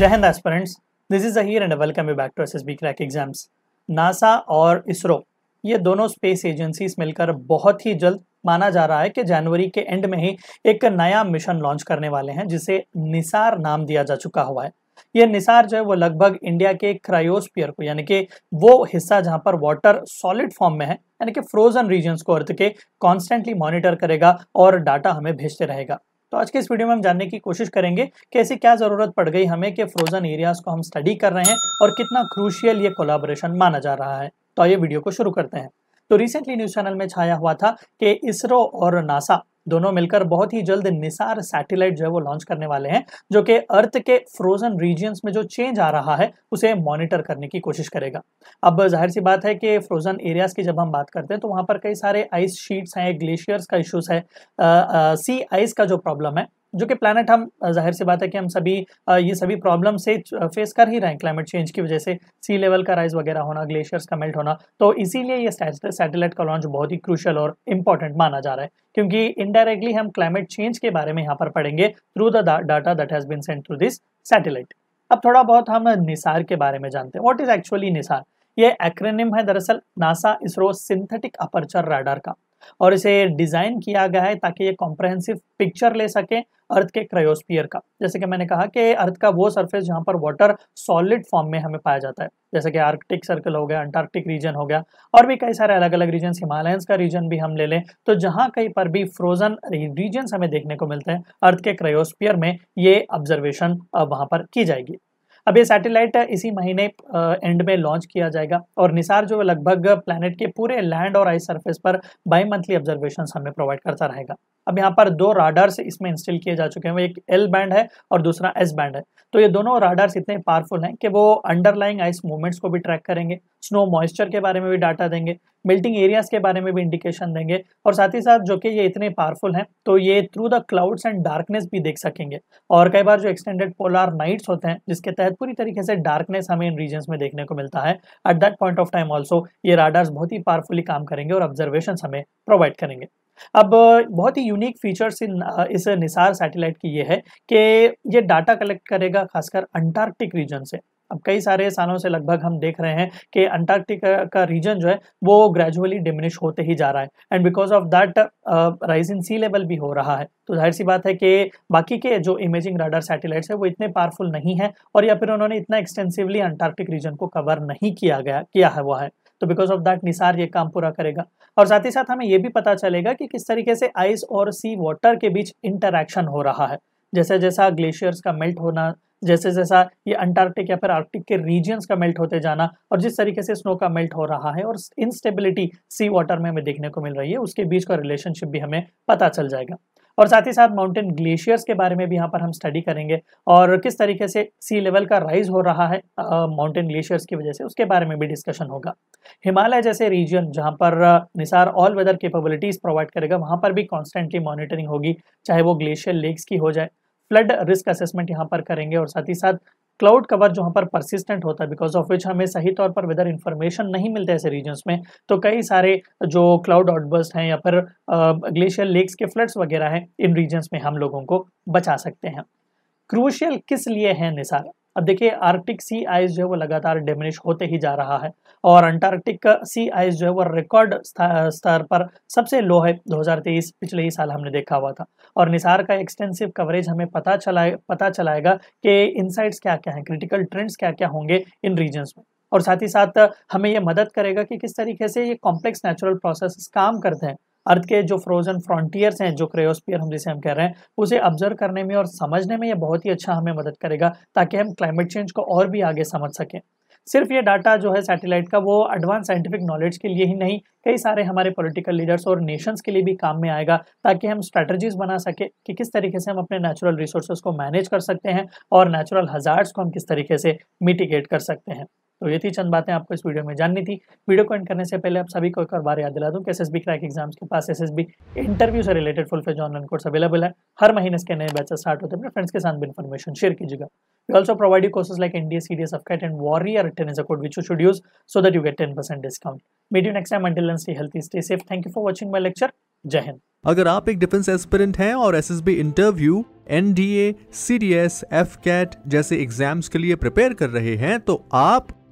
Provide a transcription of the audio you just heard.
जय हिंद aspirants this is अहियर and welcome you back to B crack exams NASA और इसरो ये दोनों स्पेस एजेंसीज मिलकर बहुत ही जल्द माना जा रहा है कि जनवरी के एंड में ही एक नया मिशन लॉन्च करने वाले हैं जिसे निसार नाम दिया जा चुका हुआ है ये निसार जो है वो लगभग इंडिया के क्रायोस्पियर को यानी कि वो हिस्सा जहां पर वाटर सॉलिड फॉर्म में है यानी कि फ्रोजन रीजन को अर्थ के कॉन्स्टेंटली मॉनिटर करेगा और डाटा हमें भेजते रहेगा तो आज के इस वीडियो में हम जानने की कोशिश करेंगे कि ऐसी क्या ज़रूरत पड़ गई हमें कि फ्रोजन एरियाज़ को हम स्टडी कर रहे हैं और कितना क्रूशियल ये कोलाबोरेशन माना जा रहा है तो आइए वीडियो को शुरू करते हैं तो रिसेंटली न्यूज चैनल में छाया हुआ था कि इसरो और नासा दोनों मिलकर बहुत ही जल्द निसार सैटेलाइट जो है वो लॉन्च करने वाले हैं जो कि अर्थ के फ्रोजन रीजियंस में जो चेंज आ रहा है उसे मॉनिटर करने की कोशिश करेगा अब जाहिर सी बात है कि फ्रोजन एरियाज की जब हम बात करते हैं तो वहां पर कई सारे आइस शीट्स हैं ग्लेशियर्स का इश्यूज है आ, आ, सी आइस का जो प्रॉब्लम है जो कि प्लानट हम जाहिर सी बात है कि हम सभी ये सभी प्रॉब्लम से फेस कर ही रहे हैं क्लाइमेट चेंज की वजह से सी लेवल का राइज वगैरह होना ग्लेशियर्स का मेल्ट होना तो इसीलिए ये सैटेलाइट का लॉन्च बहुत ही क्रूशल और इम्पॉर्टेंट माना जा रहा है क्योंकि इनडायरेक्टली हम क्लाइमेट चेंज के बारे में यहाँ पर पढ़ेंगे through the data that has been sent through this satellite अब थोड़ा बहुत हम निसार के बारे में जानते हैं वॉट इज एक्चुअली निसार ये एक्रेनिम है दरअसल NASA ISRO synthetic aperture radar का और इसे डिज़ाइन किया गया है ताकि ये कॉम्प्रहेंसिव पिक्चर ले सके अर्थ के क्रायोस्पियर का जैसे कि मैंने कहा कि अर्थ का वो सरफेस जहाँ पर वाटर सॉलिड फॉर्म में हमें पाया जाता है जैसे कि आर्कटिक सर्कल हो गया अंटार्कटिक रीजन हो गया और भी कई सारे अलग अलग रीजन हिमालयंस का रीजन भी हम ले लें तो जहाँ कहीं पर भी फ्रोजन रीजन हमें देखने को मिलते हैं अर्थ के क्रायोस्पियर में ये ऑब्जर्वेशन वहाँ पर की जाएगी अब ये सैटेलाइट इसी महीने एंड में लॉन्च किया जाएगा और निसार जो लगभग प्लानट के पूरे लैंड और आइस सर्फेस पर बाई मंथली ऑब्जर्वेशन हमें प्रोवाइड करता रहेगा अब यहाँ पर दो राडार्स इसमें इंस्टॉल किए जा चुके हैं वो एक एल बैंड है और दूसरा एस बैंड है तो ये दोनों राडार्स इतने पावरफुल हैं कि वो अंडरलाइंग आइस मूवमेंट्स को भी ट्रैक करेंगे स्नो मॉइस्चर के बारे में भी डाटा देंगे मेल्टिंग एरियाज के बारे में भी इंडिकेशन देंगे और साथ ही साथ जो कि ये इतने पावरफुल हैं तो ये through the clouds and darkness भी देख सकेंगे और कई बार जो एक्सटेंडेड पोलर नाइट्स होते हैं जिसके तहत पूरी तरीके से डार्कनेस हमें इन रीजन में देखने को मिलता है at that point of time also ये राडार्स बहुत ही पावरफुली काम करेंगे और ऑब्जर्वेशन हमें प्रोवाइड करेंगे अब बहुत ही यूनिक फीचर्स इन इस निसार सैटेलाइट की ये है कि ये डाटा कलेक्ट करेगा खासकर अंटार्कटिक रीजन से अब कई सारे सालों से लगभग हम देख रहे हैं कि अंटार्कटिक का रीजन जो है वो ग्रेजुअली डिमिनिश होते ही जा रहा है and because of that rise in sea level भी हो रहा है तो जाहिर सी बात है कि बाकी के जो इमेजिंग राडर सैटेलाइट्स है वो इतने पावरफुल नहीं है और या फिर उन्होंने इतना एक्सटेंसिवली अंटार्कटिक रीजन को कवर नहीं किया गया किया है वह है तो बिकॉज ऑफ दैट निसार ये काम पूरा करेगा और साथ ही साथ हमें ये भी पता चलेगा कि किस तरीके से आइस और सी वाटर के बीच इंटरक्शन हो रहा है जैसे जैसा ग्लेशियर्स का मेल्ट होना जैसे जैसा ये अंटार्कटिक या फिर आर्कटिक के रीजन्स का मेल्ट होते जाना और जिस तरीके से स्नो का मेल्ट हो रहा है और इनस्टेबिलिटी सी वाटर में हमें देखने को मिल रही है उसके बीच का रिलेशनशिप भी हमें पता चल जाएगा और साथ ही साथ माउंटेन ग्लेशियर्स के बारे में भी यहाँ पर हम स्टडी करेंगे और किस तरीके से सी लेवल का राइज हो रहा है माउंटेन ग्लेशियर्स की वजह से उसके बारे में भी डिस्कशन होगा हिमालय जैसे रीजन जहाँ पर NISAR all weather capabilities provide करेगा वहाँ पर भी कॉन्स्टेंटली मॉनिटरिंग होगी चाहे वो ग्लेशियर लेक्स की हो जाए फ्लड रिस्क असेसमेंट यहाँ पर करेंगे और साथ ही साथ क्लाउड कवर जहाँ पर परसिस्टेंट होता है बिकॉज ऑफ विच हमें सही तौर पर वेदर इन्फॉर्मेशन नहीं मिलता ऐसे रीजन्स में तो कई सारे जो क्लाउड आउटबर्स्ट हैं या फिर ग्लेशियर लेक्स के फ्लड्स वगैरह हैं इन रीजन्स में हम लोगों को बचा सकते हैं क्रूशियल किस लिए है निसार अब देखिए आर्कटिक सी आइस जो है वो लगातार डेमिनिश होते ही जा रहा है और अंटार्कटिक सी आइस जो है वो रिकॉर्ड स्तर पर सबसे लो है 2023 पिछले ही साल हमने देखा हुआ था और निसार का एक्सटेंसिव कवरेज हमें पता चला पता चलाएगा कि इनसाइट्स क्या क्या हैं क्रिटिकल ट्रेंड्स क्या क्या होंगे इन रीजन्स में और साथ ही साथ हमें ये मदद करेगा कि किस तरीके से ये कॉम्प्लेक्स नेचुरल प्रोसेस काम करते हैं अर्थ के जो फ्रोजन फ्रॉन्टियर्स हैं जो क्रेयोस्पियर हम जिसे हम कह रहे हैं उसे ऑब्जर्व करने में और समझने में यह बहुत ही अच्छा हमें मदद करेगा ताकि हम क्लाइमेट चेंज को और भी आगे समझ सकें सिर्फ ये डाटा जो है सैटेलाइट का वो एडवांस साइंटिफिक नॉलेज के लिए ही नहीं कई सारे हमारे पॉलिटिकल लीडर्स और नेशंस के लिए भी काम में आएगा ताकि हम स्ट्रैटेजीज बना सके कि किस तरीके से हम अपने नेचुरल रिसोर्सेज को मैनेज कर सकते हैं और नेचुरल हजार्ड्स को हम किस तरीके से मिटिगेट कर सकते हैं तो ये थी चंद बातें आपको इस वीडियो में जाननी थी वीडियो को एंड करने से पहले आप सभी को एक बार याद दिला दूँ कि एस क्रैक एग्जाम्स के पास एस इंटरव्यू से related full phase online course available है हर महीने इसके नए बैचेस स्टार्ट होते हैं अपने फ्रेंड्स के साथ भी इन्फॉर्मेशन शेयर कीजिएगा we also provide you courses like India C FCAT and Warrior 10 is a code which you should use so that you get ten percent discount you next time. Until then, stay healthy stay safe thank you for watching my lecture जय हिंद अगर आप एक defence aspirant हैं और S S B interview N D D A C S F CAT जैसे exams के लिए प्रिपेयर कर रहे हैं तो आप